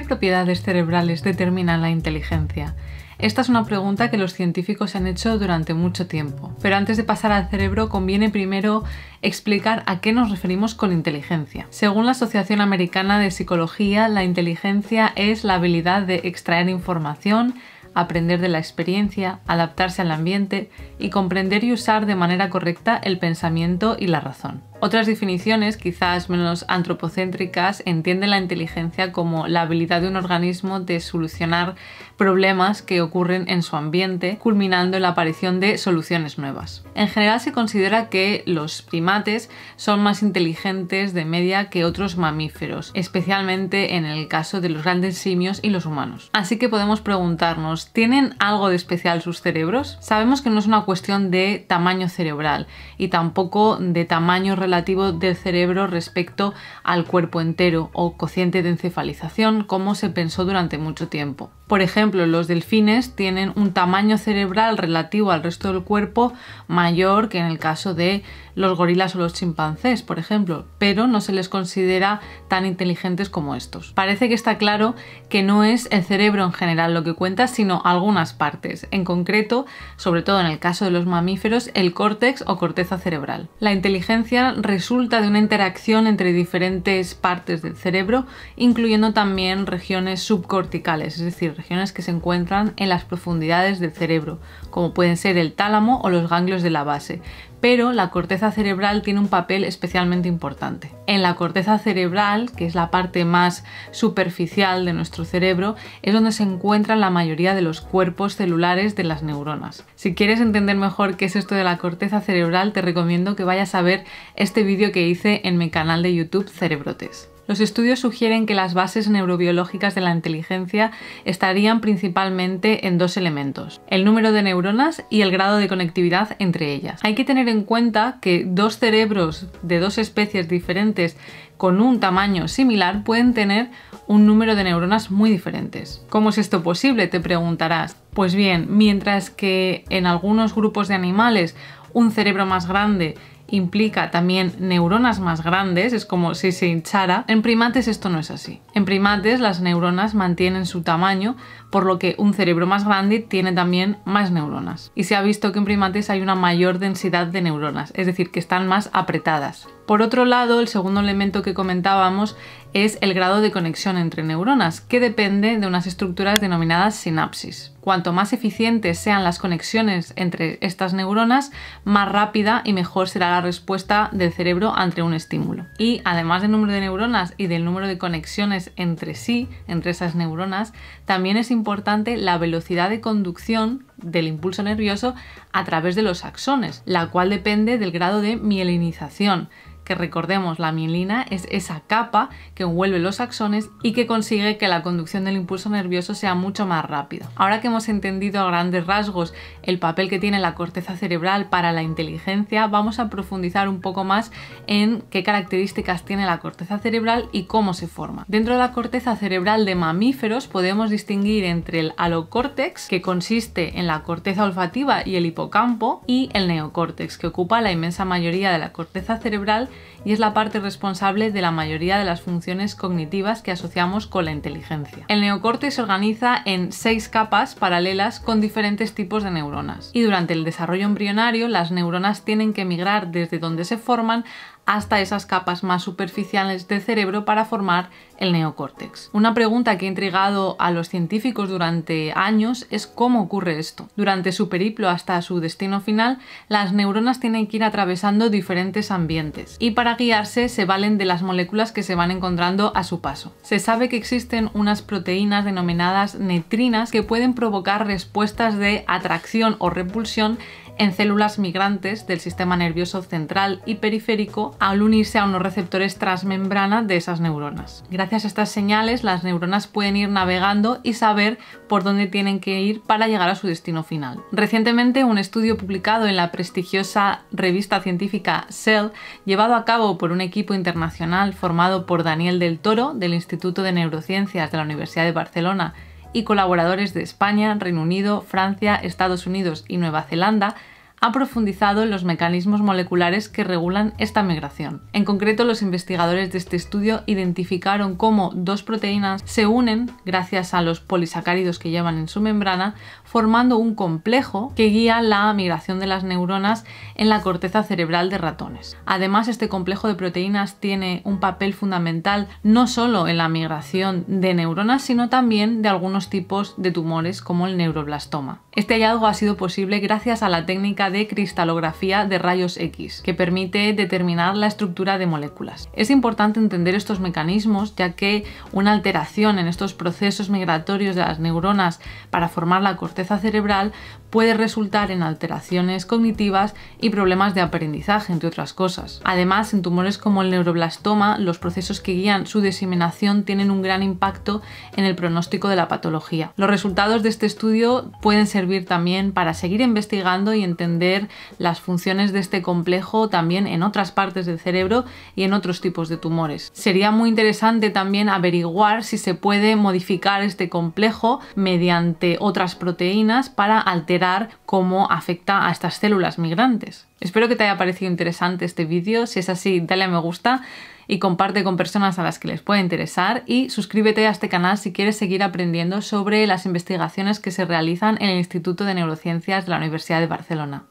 ¿Qué propiedades cerebrales determinan la inteligencia? Esta es una pregunta que los científicos han hecho durante mucho tiempo, pero antes de pasar al cerebro conviene primero explicar a qué nos referimos con inteligencia. Según la Asociación Americana de Psicología, la inteligencia es la habilidad de extraer información, aprender de la experiencia, adaptarse al ambiente y comprender y usar de manera correcta el pensamiento y la razón. Otras definiciones, quizás menos antropocéntricas, entienden la inteligencia como la habilidad de un organismo de solucionar problemas que ocurren en su ambiente, culminando en la aparición de soluciones nuevas. En general se considera que los primates son más inteligentes de media que otros mamíferos, especialmente en el caso de los grandes simios y los humanos. Así que podemos preguntarnos, ¿tienen algo de especial sus cerebros? Sabemos que no es una cuestión de tamaño cerebral y tampoco de tamaño relativo del cerebro respecto al cuerpo entero o cociente de encefalización, como se pensó durante mucho tiempo. Por ejemplo, los delfines tienen un tamaño cerebral relativo al resto del cuerpo mayor que en el caso de los gorilas o los chimpancés, por ejemplo, pero no se les considera tan inteligentes como estos. Parece que está claro que no es el cerebro en general lo que cuenta, sino algunas partes, en concreto, sobre todo en el caso de los mamíferos, el córtex o corteza cerebral. La inteligencia resulta de una interacción entre diferentes partes del cerebro, incluyendo también regiones subcorticales, es decir, regiones que se encuentran en las profundidades del cerebro, como pueden ser el tálamo o los ganglios de la base, pero la corteza cerebral tiene un papel especialmente importante. En la corteza cerebral, que es la parte más superficial de nuestro cerebro, es donde se encuentran la mayoría de los cuerpos celulares de las neuronas. Si quieres entender mejor qué es esto de la corteza cerebral, te recomiendo que vayas a ver este vídeo que hice en mi canal de YouTube Cerebrotes. Los estudios sugieren que las bases neurobiológicas de la inteligencia estarían principalmente en dos elementos, el número de neuronas y el grado de conectividad entre ellas. Hay que tener en cuenta que dos cerebros de dos especies diferentes con un tamaño similar pueden tener un número de neuronas muy diferentes. ¿Cómo es esto posible? Te preguntarás. Pues bien, mientras que en algunos grupos de animales un cerebro más grande implica también neuronas más grandes, es como si se hinchara. En primates esto no es así. En primates las neuronas mantienen su tamaño por lo que un cerebro más grande tiene también más neuronas. Y se ha visto que en primates hay una mayor densidad de neuronas, es decir, que están más apretadas. Por otro lado, el segundo elemento que comentábamos es el grado de conexión entre neuronas, que depende de unas estructuras denominadas sinapsis. Cuanto más eficientes sean las conexiones entre estas neuronas, más rápida y mejor será la respuesta del cerebro ante un estímulo. Y además del número de neuronas y del número de conexiones entre sí, entre esas neuronas, también es importante importante la velocidad de conducción del impulso nervioso a través de los axones, la cual depende del grado de mielinización que recordemos la mielina es esa capa que envuelve los axones y que consigue que la conducción del impulso nervioso sea mucho más rápida. Ahora que hemos entendido a grandes rasgos el papel que tiene la corteza cerebral para la inteligencia, vamos a profundizar un poco más en qué características tiene la corteza cerebral y cómo se forma. Dentro de la corteza cerebral de mamíferos podemos distinguir entre el alocórtex, que consiste en la corteza olfativa y el hipocampo, y el neocórtex, que ocupa la inmensa mayoría de la corteza cerebral y es la parte responsable de la mayoría de las funciones cognitivas que asociamos con la inteligencia. El neocorte se organiza en seis capas paralelas con diferentes tipos de neuronas y durante el desarrollo embrionario las neuronas tienen que migrar desde donde se forman hasta esas capas más superficiales del cerebro para formar el neocórtex. Una pregunta que ha intrigado a los científicos durante años es cómo ocurre esto. Durante su periplo hasta su destino final, las neuronas tienen que ir atravesando diferentes ambientes y para guiarse se valen de las moléculas que se van encontrando a su paso. Se sabe que existen unas proteínas denominadas netrinas que pueden provocar respuestas de atracción o repulsión en células migrantes del sistema nervioso central y periférico al unirse a unos receptores transmembrana de esas neuronas. Gracias a estas señales, las neuronas pueden ir navegando y saber por dónde tienen que ir para llegar a su destino final. Recientemente, un estudio publicado en la prestigiosa revista científica Cell, llevado a cabo por un equipo internacional formado por Daniel del Toro, del Instituto de Neurociencias de la Universidad de Barcelona, y colaboradores de España, Reino Unido, Francia, Estados Unidos y Nueva Zelanda, ha profundizado en los mecanismos moleculares que regulan esta migración. En concreto, los investigadores de este estudio identificaron cómo dos proteínas se unen gracias a los polisacáridos que llevan en su membrana, formando un complejo que guía la migración de las neuronas en la corteza cerebral de ratones. Además, este complejo de proteínas tiene un papel fundamental no solo en la migración de neuronas, sino también de algunos tipos de tumores como el neuroblastoma. Este hallazgo ha sido posible gracias a la técnica de cristalografía de rayos X, que permite determinar la estructura de moléculas. Es importante entender estos mecanismos, ya que una alteración en estos procesos migratorios de las neuronas para formar la corteza cerebral puede resultar en alteraciones cognitivas y problemas de aprendizaje, entre otras cosas. Además, en tumores como el neuroblastoma, los procesos que guían su diseminación tienen un gran impacto en el pronóstico de la patología. Los resultados de este estudio pueden servir también para seguir investigando y entender las funciones de este complejo también en otras partes del cerebro y en otros tipos de tumores. Sería muy interesante también averiguar si se puede modificar este complejo mediante otras proteínas para alterar cómo afecta a estas células migrantes. Espero que te haya parecido interesante este vídeo, si es así dale a me gusta y comparte con personas a las que les pueda interesar y suscríbete a este canal si quieres seguir aprendiendo sobre las investigaciones que se realizan en el Instituto de Neurociencias de la Universidad de Barcelona.